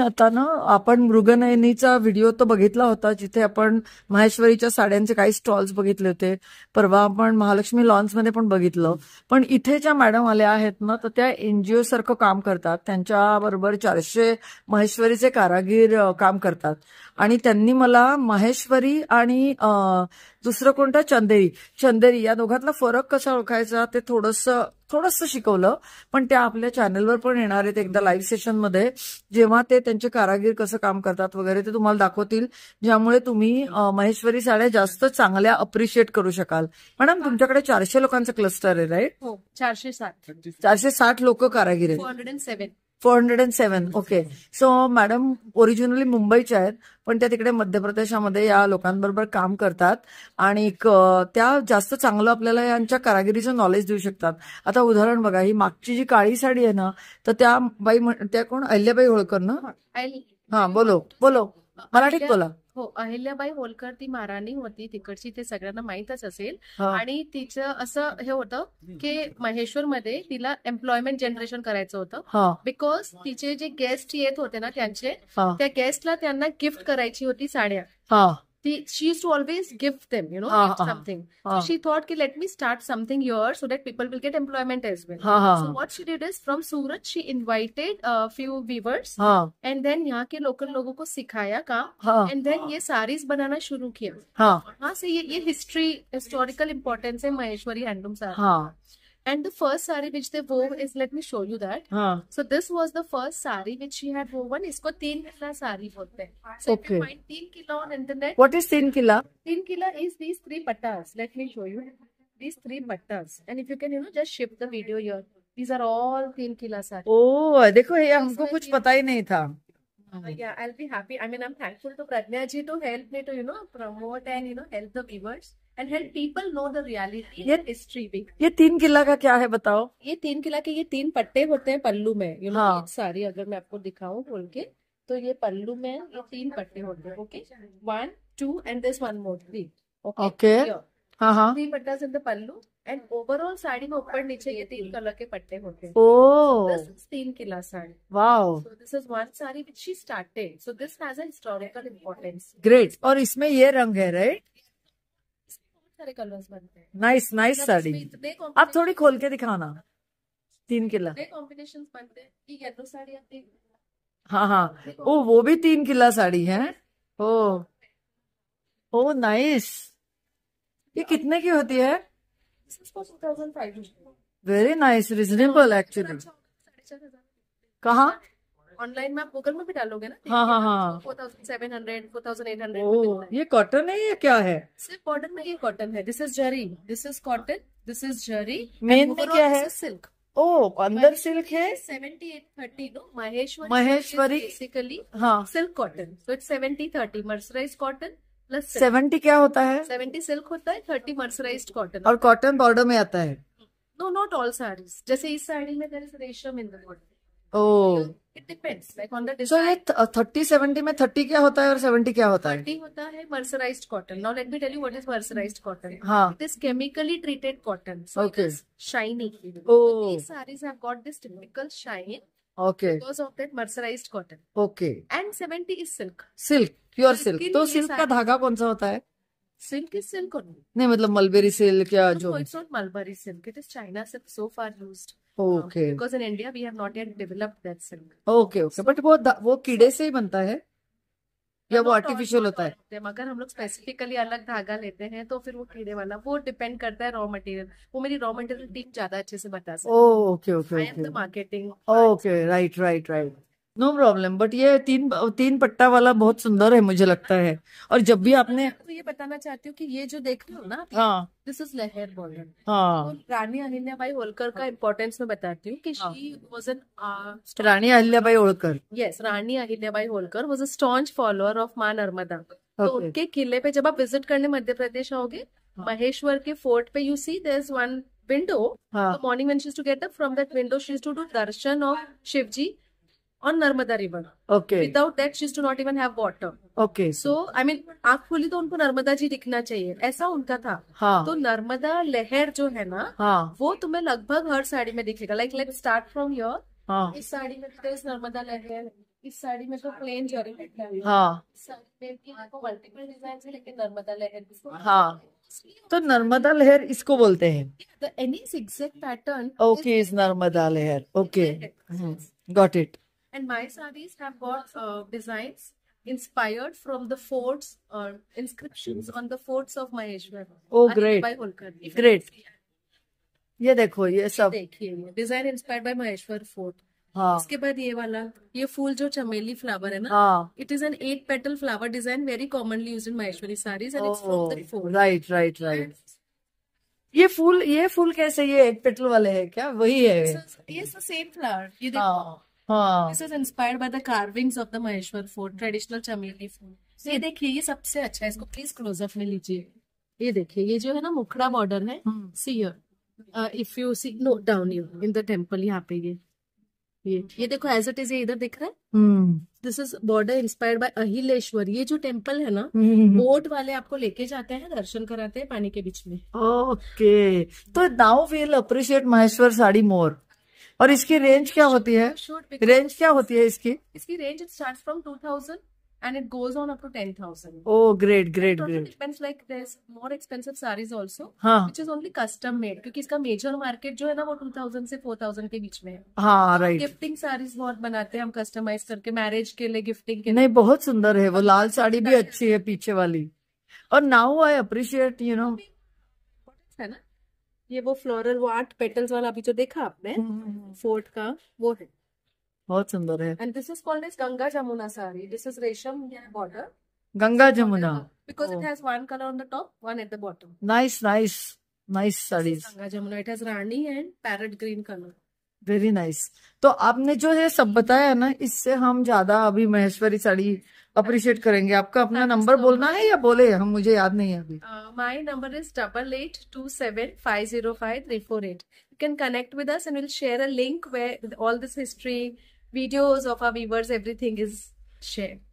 आता ना आपण मृगनयनीचा व्हिडिओ तर बघितला होता जिथे आपण माहेश्वरीच्या साड्यांचे काही स्टॉल्स बघितले होते परवा आपण महालक्ष्मी मध्ये पण बघितलं पण इथे ज्या मॅडम आल्या आहेत ना तर त्या एनजीओ सारखं काम करतात त्यांच्याबरोबर चारशे महेश्वरीचे कारागीर काम करतात आणि त्यांनी मला माहेश्वरी आणि दुसरं कोणतं चंदेरी चंदेरी या दोघांतला फरक कसा ओळखायचा ते थोडस थोडंसं शिकवलं पण त्या आपल्या चॅनलवर पण येणार आहेत एकदा लाईव्ह सेशनमध्ये जेव्हा ते त्यांचे कारागीर कसं काम करतात वगैरे ते तुम्हाला दाखवतील ज्यामुळे तुम्ही महेश्वरी साड्या जास्त चांगल्या अप्रिशिएट करू शकाल मॅडम तुमच्याकडे चारशे लोकांचं क्लस्टर आहे राईट हो चारशे साठ चारशे साठ लोक कारागीर आहेत four hundred and seven okay so madam originally मुंबईच्या आहेत पण त्या तिकडे मध्य प्रदेशामध्ये या लोकांबरोबर काम करतात आणि त्या जास्त चांगलं आपल्याला यांच्या कारागिरीचं नॉलेज देऊ शकतात आता उदाहरण बघा ही मागची जी काळी साडी आहे ना तर त्या बाई त्या कोण अहिल्याबाई होळकर ना हा बोलो बोलो मराठीत बोला हो अहिल्याबाई होलकर ती महाराणी होती तिकडची ते सगळ्यांना माहीतच असेल आणि तिचं असं हे होतं की महेश्वर मध्ये तिला एम्प्लॉयमेंट जनरेशन करायचं होतं बिकॉज तिचे जे गेस्ट येत होते ना त्यांचे त्या गेस्टला त्यांना गिफ्ट करायची होती साड्या she used to always give them, you know, uh-huh. something. Uh-huh. So she thought, okay, let me start something here so that people will get employment as well. Uh-huh. So what she did is from Surat, she invited a few weavers and then यहाँ के local लोगों को सिखाया काम and then ये साड़ीज बनाना शुरू किया हाँ से ये ये history historical importance है Maheshwari handloom sari And the first sari which they wove is, let me show you that. हाँ. So this was the first sari which she had woven. इसको तीन किला साड़ी बोलते हैं. So okay. if you find तीन किला on internet. What is तीन किला? तीन किला is these three pattas. Let me show you. These three pattas. And if you can, you know, just shift the video here. These are all तीन किला sari. Oh, देखो ये हमको कुछ पता ही नहीं था. yeah i'll be happy i mean i'm thankful to pradnya ji to help me to you know promote and you know help the viewers and help people know the reality history भी ये तीन किला का क्या है बताओ ये तीन किला के ये तीन पट्टे होते हैं पल्लू में यू नो हाँ। सारी अगर मैं आपको दिखाऊं खोल के तो ये पल्लू में ये तीन पट्टे होते हैं okay one two and this one more three okay हाँ हाँ थ्री पट्टा in the pallu and overall sari में ऊपर नीचे ये तीन कलर के पट्टे होते हैं ओह oh। तीन किला sari wow so this is one sari which she started so this has a historical importance great और इसमें ये रंग है राइट सारे कलर्स बनते हैं नाइस नाइस साड़ी आप थोड़ी खोल के दिखाना तीन किला कॉम्बिनेशन बनते हैं येलो साड़ी आप हाँ हाँ ओ वो भी तीन किला साड़ी है ओ ओ नाइस ये कितने की होती है वेरी नाइस रिजनेबल एक्चुअली कहा ऑनलाइन में आप गूगल में भी डालोगे ना हाँ हाँ हाँ four thousand seven hundred four thousand eight hundred ये कॉटन है या क्या है सिर्फ बॉर्डर में ये कॉटन है this is zari this is cotton this is zari main में क्या है सिल्क ओ अंदर सिल्क है seventy eight thirty no Maheshwari Maheshwari basically हाँ सिल्क कॉटन तो it's seventy thirty mercerised cotton plus seventy क्या होता है सेवेंटी सिल्क होता है थर्टी मर्सराइज कॉटन और कॉटन बॉर्डर में आता है नो नॉट ऑल साड़ीज जैसे इस साड़ी में रेशम in the border oh it depends like on the so ये थर्टी सेवेंटी में थर्टी क्या होता है और सेवेंटी क्या होता है थर्टी होता है mercerised cotton now let me tell you what is mercerised cotton हाँ it is chemically treated cotton okay shiny oh saris have got this typical shine okay because of that mercerized cotton okay and seventy is silk silk pure silk तो silk का धागा कौन सा होता है silk is silk नहीं मतलब mulberry silk या जो it's not mulberry silk it is China silk so far used okay because in India we have not yet developed that silk okay okay but वो वो कीड़े से ही बनता है या वो आर्टिफिशियल होता है मगर हम लोग स्पेसिफिकली अलग धागा लेते हैं तो फिर वो कीड़े वाला वो डिपेंड करता है रॉ मटेरियल वो मेरी रॉ मटेरियल टीम ज्यादा अच्छे से बता सकती है okay okay okay marketing okay right right right no problem but ये तीन तीन पट्टा वाला बहुत सुंदर है मुझे लगता है और जब भी आपने आपको ये बताना चाहती हूँ कि ये जो देख रहे हो ना हाँ दिस इज लहर बॉर्डर हाँ तो रानी बाई होलकर का इम्पोर्टेंस मैं बताती हूँ कि she was an Rani Bai Holkar yes Rani Bai Holkar was a staunch follower of Maa Narmada तो उनके किले पे जब आप विजिट करने मध्य प्रदेश आओगे हाँ। महेश्वर के फोर्ट पे you see there one window morning she to get up from that window she to do darshan of Shiv ji on Narmada River. Okay. Without that, she used not even have water. Okay. So I mean, आँख खुली तो उनको नर्मदा जी दिखना चाहिए ऐसा उनका था हाँ. तो नर्मदा लहर जो है ना हाँ. वो तुम्हें लगभग हर साड़ी में दिखेगा like like start from your इस साड़ी में तो इस नर्मदा लहर इस साड़ी में तो प्लेन जरी हाँ. मल्टीपल डिजाइन है लेकिन नर्मदा लहर हाँ. तो नर्मदा लहर इसको बोलते हैं any exact pattern okay is Narmada lahar okay got it And my saris have got uh, designs inspired from the forts or uh, inscriptions on the forts of Maheshwar. Oh, great. By Hulkarni. Great. ये देखो ये सब देखिए design inspired by Maheshwar fort हाँ. उसके बाद ये वाला ये फूल जो चमेली फ्लावर है ना it is an eight petal flower design very commonly use in Maheshwari saris and it's from the fort right right right ये फूल ये फूल कैसे ये एट पेटल वाले है क्या वही है ये सेम फ्लावर ये देखो this is inspired by the carvings of the Maheshwar fort traditional chameli fort ये देखिए ये सबसे अच्छा है इसको प्लीज क्लोजअप में लीजिए ये देखिए ये जो है ना मुखड़ा बॉर्डर है सीयर if you see no down you in the temple यहाँ पे ये ये ये देखो एज इट इज ये इधर दिख रहा है this is border inspired by Ahileshwar ये जो टेम्पल है ना बोट hmm, hmm, hmm. वाले आपको लेके जाते हैं दर्शन कराते हैं पानी के बीच में ओके तो now we'll appreciate Maheshwar sari more और इसकी रेंज क्या होती है रेंज क्या होती है इसकी इसकी range it start from two thousand and it goes on up to 10,000. Oh, great, great, it great. depends like there's more expensive sarees also, हाँ. which is only custom made क्योंकि इसका major market जो है ना वो 2000 से 4000 के बीच में है. हाँ, right. Gifting sarees बहुत बनाते हैं हम customize करके marriage के लिए gifting के लिए. नहीं बहुत सुंदर है वो लाल साड़ी भी अच्छी है पीछे वाली. और now I appreciate you know है ना ये वो फ्लोरल वो आठ पेटल्स वाला अभी जो देखा आपने फोर्ट हम्म, हम्म, हम्म। का वो है बहुत सुंदर है and this is called is Ganga Jamuna sari this is resham border Ganga Jamuna because it has one colour on the top one at the bottom nice nice nice sari Ganga Jamuna it has rani and parrot green colour very nice तो आपने जो ये सब बताया ना इससे हम ज्यादा अभी महेश्वरी साड़ी अप्रिशिएट करेंगे आपका अपना नंबर बोलना है या बोले हम मुझे याद नहीं है अभी my number is double eight two seven five zero five three four eight you can connect with us and will share a link way all this history videos of our viewers everything is share